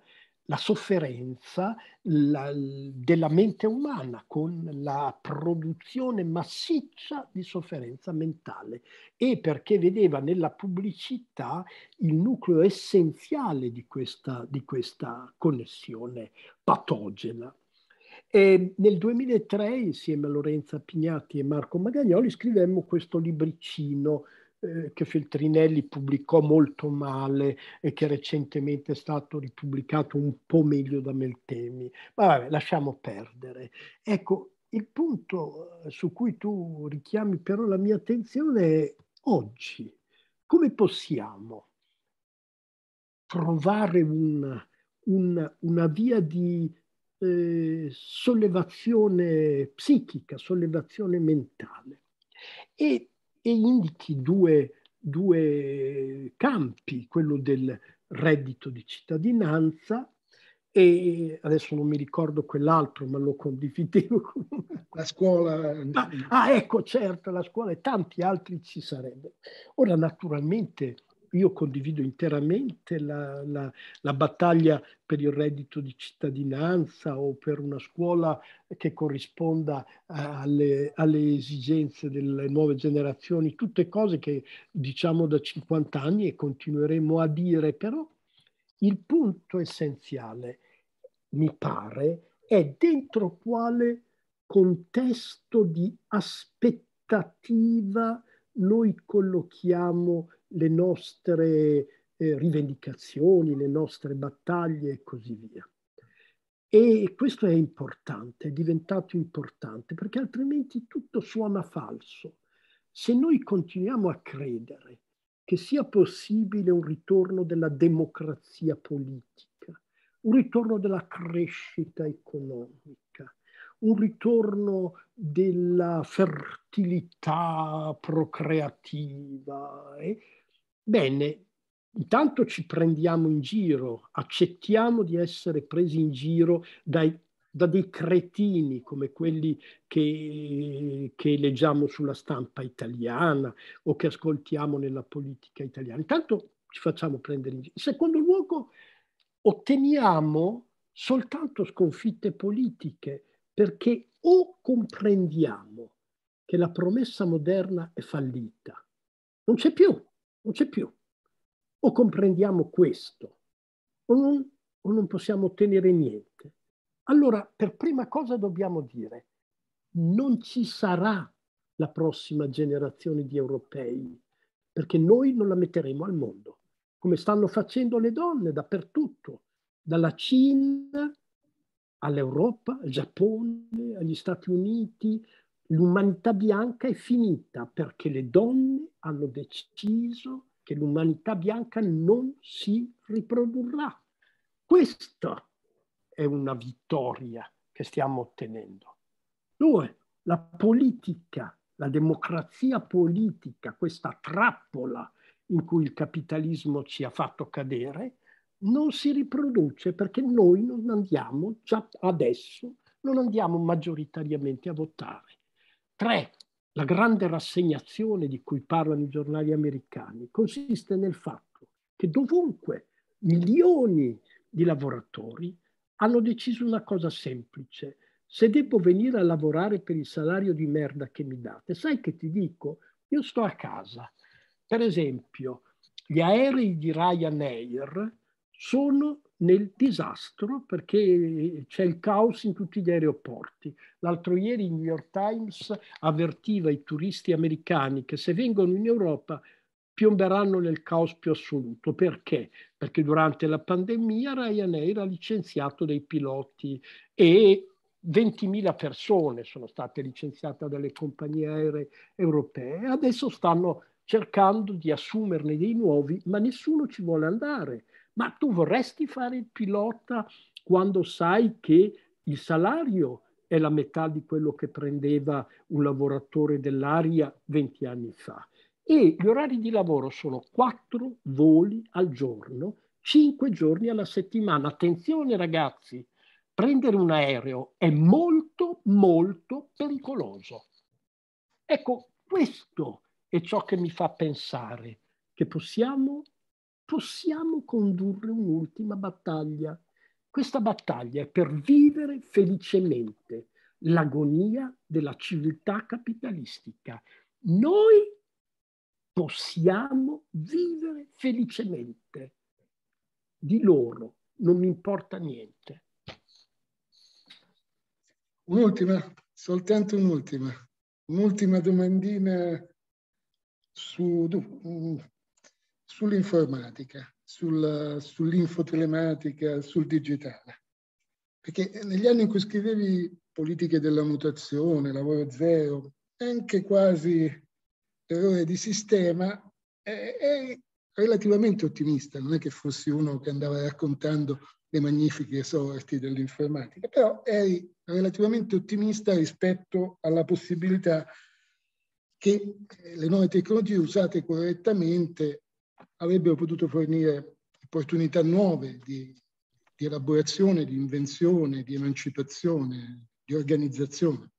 la sofferenza la, della mente umana con la produzione massiccia di sofferenza mentale e perché vedeva nella pubblicità il nucleo essenziale di questa, di questa connessione patogena. E nel 2003, insieme a Lorenza Pignati e Marco Magagnoli, scrivemmo questo libricino eh, che Feltrinelli pubblicò molto male e che recentemente è stato ripubblicato un po' meglio da Meltemi. Ma vabbè, lasciamo perdere. Ecco, il punto eh, su cui tu richiami però la mia attenzione è oggi. Come possiamo trovare un, un, una via di eh, sollevazione psichica, sollevazione mentale. E e indichi due, due campi, quello del reddito di cittadinanza e adesso non mi ricordo quell'altro, ma lo condividevo la scuola. Ah, ah, ecco, certo, la scuola e tanti altri ci sarebbero. Ora, naturalmente, io condivido interamente la, la, la, battaglia per il reddito di cittadinanza o per una scuola che corrisponda alle, alle esigenze delle nuove generazioni, tutte cose che diciamo da 50 anni e continueremo a dire, però il punto essenziale, mi pare, è dentro quale contesto di aspettativa noi collochiamo le nostre eh, rivendicazioni, le nostre battaglie e così via. E questo è importante, è diventato importante, perché altrimenti tutto suona falso. Se noi continuiamo a credere che sia possibile un ritorno della democrazia politica, un ritorno della crescita economica, un ritorno della fertilità procreativa, eh? Bene, intanto ci prendiamo in giro, accettiamo di essere presi in giro dai, da dei cretini come quelli che, che leggiamo sulla stampa italiana o che ascoltiamo nella politica italiana. Intanto ci facciamo prendere in giro. In secondo luogo, otteniamo soltanto sconfitte politiche perché o comprendiamo che la promessa moderna è fallita, non c'è più, non c'è più. O comprendiamo questo, o non, o non possiamo ottenere niente. Allora, per prima cosa dobbiamo dire, non ci sarà la prossima generazione di europei, perché noi non la metteremo al mondo, come stanno facendo le donne dappertutto, dalla Cina all'Europa, al Giappone, agli Stati Uniti, l'umanità bianca è finita perché le donne hanno deciso che l'umanità bianca non si riprodurrà. Questa è una vittoria che stiamo ottenendo. Due, la politica, la democrazia politica, questa trappola in cui il capitalismo ci ha fatto cadere, non si riproduce perché noi non andiamo, già adesso, non andiamo maggioritariamente a votare. Tre, la grande rassegnazione di cui parlano i giornali americani consiste nel fatto che dovunque milioni di lavoratori hanno deciso una cosa semplice. Se devo venire a lavorare per il salario di merda che mi date, sai che ti dico? Io sto a casa. Per esempio, gli aerei di Ryanair sono nel disastro perché eh, c'è il caos in tutti gli aeroporti. L'altro ieri il New York Times avvertiva i turisti americani che se vengono in Europa piomberanno nel caos più assoluto. Perché? Perché durante la pandemia Ryanair ha licenziato dei piloti e 20.000 persone sono state licenziate dalle compagnie aeree europee. Adesso stanno cercando di assumerne dei nuovi, ma nessuno ci vuole andare ma tu vorresti fare il pilota quando sai che il salario è la metà di quello che prendeva un lavoratore dell'aria 20 anni fa. E gli orari di lavoro sono quattro voli al giorno, cinque giorni alla settimana. Attenzione ragazzi, prendere un aereo è molto, molto pericoloso. Ecco, questo è ciò che mi fa pensare che possiamo possiamo condurre un'ultima battaglia. Questa battaglia è per vivere felicemente l'agonia della civiltà capitalistica. Noi possiamo vivere felicemente. Di loro non mi importa niente. Un'ultima, soltanto un'ultima, un'ultima domandina su sull'informatica, sul, sull'infotelematica, sul digitale. Perché negli anni in cui scrivevi politiche della mutazione, lavoro zero, anche quasi errore di sistema, è, è relativamente ottimista, non è che fossi uno che andava raccontando le magnifiche sorti dell'informatica, però eri relativamente ottimista rispetto alla possibilità che le nuove tecnologie usate correttamente avrebbero potuto fornire opportunità nuove di, di elaborazione, di invenzione, di emancipazione, di organizzazione.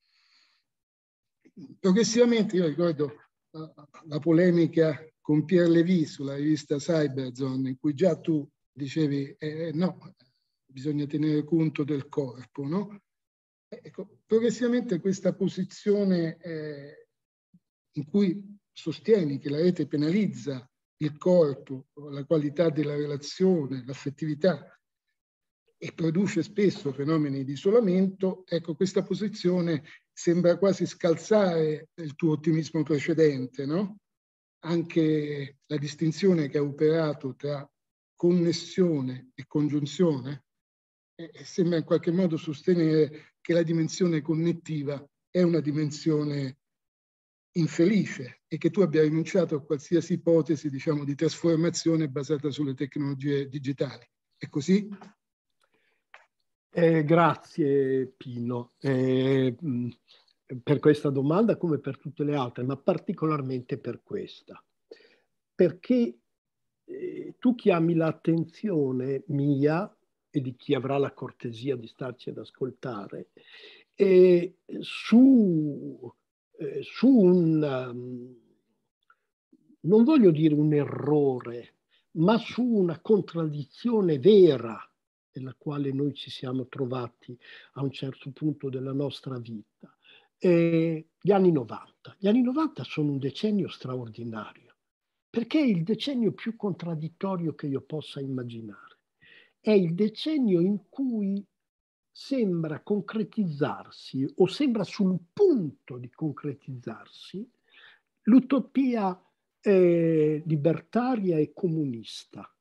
Progressivamente io ricordo la, la polemica con Pierre Levy sulla rivista Cyberzone, in cui già tu dicevi eh, eh, no, bisogna tenere conto del corpo, no? Ecco, progressivamente questa posizione eh, in cui sostieni che la rete penalizza il corpo, la qualità della relazione, l'affettività e produce spesso fenomeni di isolamento, ecco questa posizione sembra quasi scalzare il tuo ottimismo precedente, no? Anche la distinzione che ha operato tra connessione e congiunzione eh, sembra in qualche modo sostenere che la dimensione connettiva è una dimensione infelice e che tu abbia rinunciato a qualsiasi ipotesi diciamo, di trasformazione basata sulle tecnologie digitali. È così? Eh, grazie Pino eh, per questa domanda come per tutte le altre, ma particolarmente per questa. Perché eh, tu chiami l'attenzione mia e di chi avrà la cortesia di starci ad ascoltare eh, su eh, su un, um, non voglio dire un errore, ma su una contraddizione vera nella quale noi ci siamo trovati a un certo punto della nostra vita. Eh, gli anni 90. Gli anni 90 sono un decennio straordinario, perché è il decennio più contraddittorio che io possa immaginare. È il decennio in cui sembra concretizzarsi o sembra sul punto di concretizzarsi l'utopia eh, libertaria e comunista.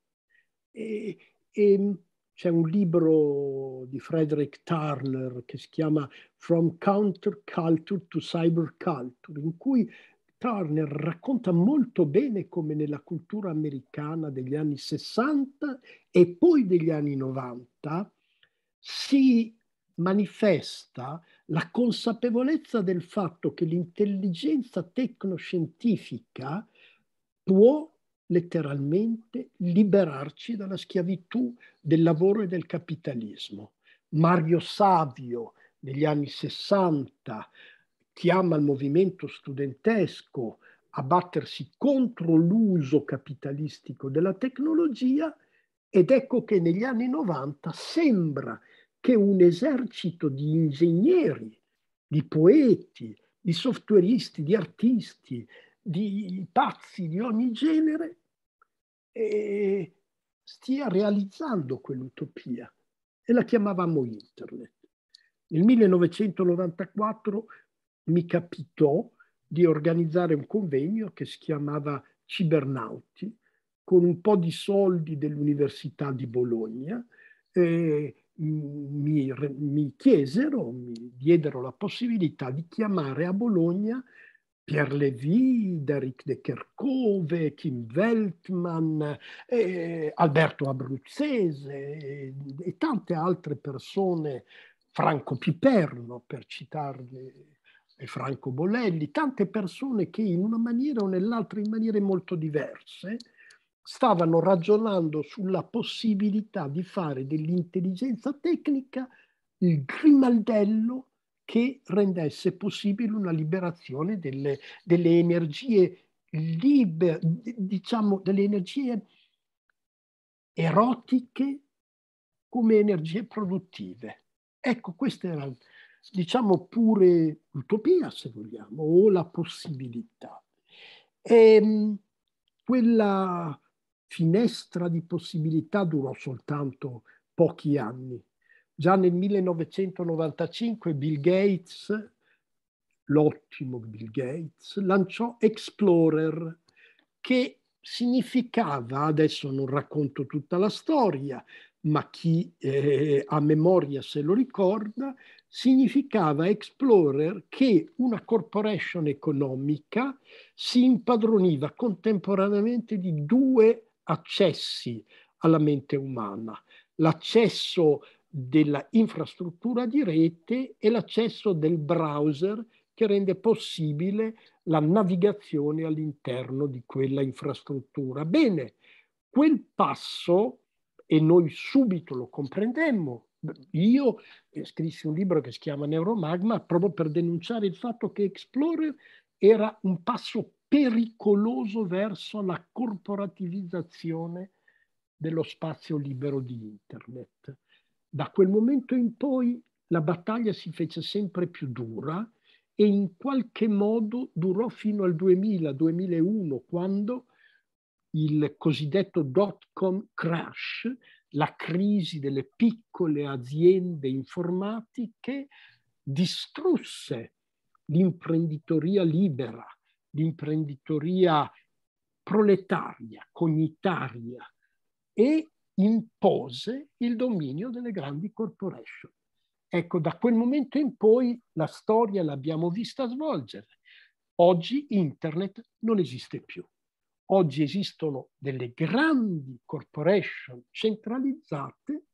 E, e c'è un libro di Frederick Turner che si chiama From Counter Culture to Cyber Culture, in cui Turner racconta molto bene come nella cultura americana degli anni 60 e poi degli anni 90 si manifesta la consapevolezza del fatto che l'intelligenza tecnoscientifica può letteralmente liberarci dalla schiavitù del lavoro e del capitalismo. Mario Savio negli anni 60 chiama il movimento studentesco a battersi contro l'uso capitalistico della tecnologia ed ecco che negli anni 90 sembra che un esercito di ingegneri, di poeti, di softwareisti, di artisti, di pazzi di ogni genere eh, stia realizzando quell'utopia. E la chiamavamo Internet. Nel 1994 mi capitò di organizzare un convegno che si chiamava Cibernauti, con un po' di soldi dell'Università di Bologna, eh, mi, mi, chiesero, mi diedero la possibilità di chiamare a Bologna Pierre Lévy, Derek de Kercove, Kim Veltman, eh, Alberto Abruzzese eh, e tante altre persone, Franco Piperno per citarne e Franco Bolelli, tante persone che in una maniera o nell'altra in maniere molto diverse stavano ragionando sulla possibilità di fare dell'intelligenza tecnica il grimaldello che rendesse possibile una liberazione delle, delle energie libere, diciamo, delle energie erotiche come energie produttive. Ecco, questa era, diciamo, pure utopia, se vogliamo, o la possibilità. E, ehm, quella finestra di possibilità durò soltanto pochi anni. Già nel 1995 Bill Gates, l'ottimo Bill Gates, lanciò Explorer che significava, adesso non racconto tutta la storia, ma chi eh, a memoria se lo ricorda, significava Explorer che una corporation economica si impadroniva contemporaneamente di due accessi alla mente umana, l'accesso dell'infrastruttura di rete e l'accesso del browser che rende possibile la navigazione all'interno di quella infrastruttura. Bene, quel passo, e noi subito lo comprendemmo, io eh, scrissi un libro che si chiama Neuromagma proprio per denunciare il fatto che Explorer era un passo pericoloso verso la corporativizzazione dello spazio libero di Internet. Da quel momento in poi la battaglia si fece sempre più dura e in qualche modo durò fino al 2000-2001, quando il cosiddetto dot-com crash, la crisi delle piccole aziende informatiche, distrusse l'imprenditoria libera, l'imprenditoria proletaria, cognitaria e impose il dominio delle grandi corporation. Ecco, da quel momento in poi la storia l'abbiamo vista svolgere. Oggi internet non esiste più. Oggi esistono delle grandi corporation centralizzate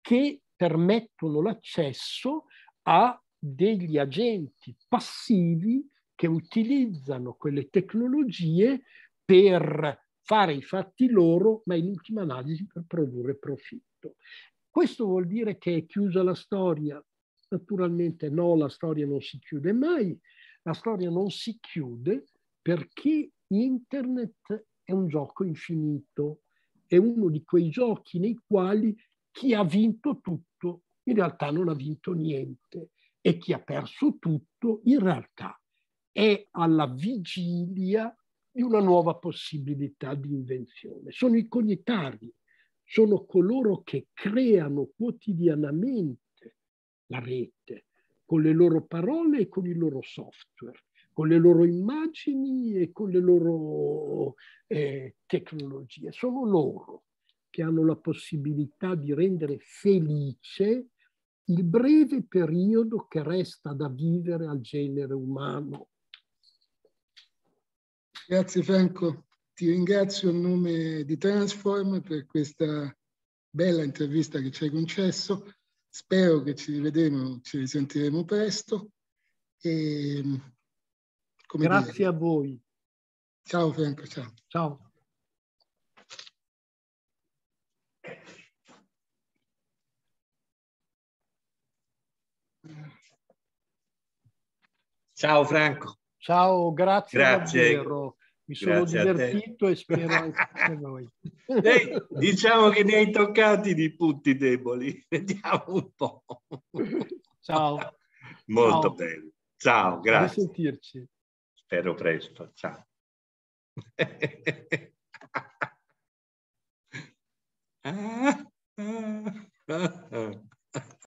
che permettono l'accesso a degli agenti passivi che utilizzano quelle tecnologie per fare i fatti loro, ma in ultima analisi per produrre profitto. Questo vuol dire che è chiusa la storia? Naturalmente no, la storia non si chiude mai. La storia non si chiude perché internet è un gioco infinito, è uno di quei giochi nei quali chi ha vinto tutto in realtà non ha vinto niente e chi ha perso tutto in realtà è alla vigilia di una nuova possibilità di invenzione. Sono i cognitari, sono coloro che creano quotidianamente la rete con le loro parole e con i loro software, con le loro immagini e con le loro eh, tecnologie. Sono loro che hanno la possibilità di rendere felice il breve periodo che resta da vivere al genere umano Grazie Franco, ti ringrazio a nome di Transform per questa bella intervista che ci hai concesso. Spero che ci rivedremo, ci risentiremo presto. E, mm, Grazie dire? a voi. Ciao Franco, ciao. Ciao. Ciao Franco. Ciao, grazie, grazie. davvero. Mi sono divertito e spero anche voi. Dei, diciamo che ne hai toccati di punti deboli. Vediamo un po'. Ciao. Molto Ciao. bello. Ciao, grazie. A sentirci. Spero presto. Ciao. ah, ah, ah. ah.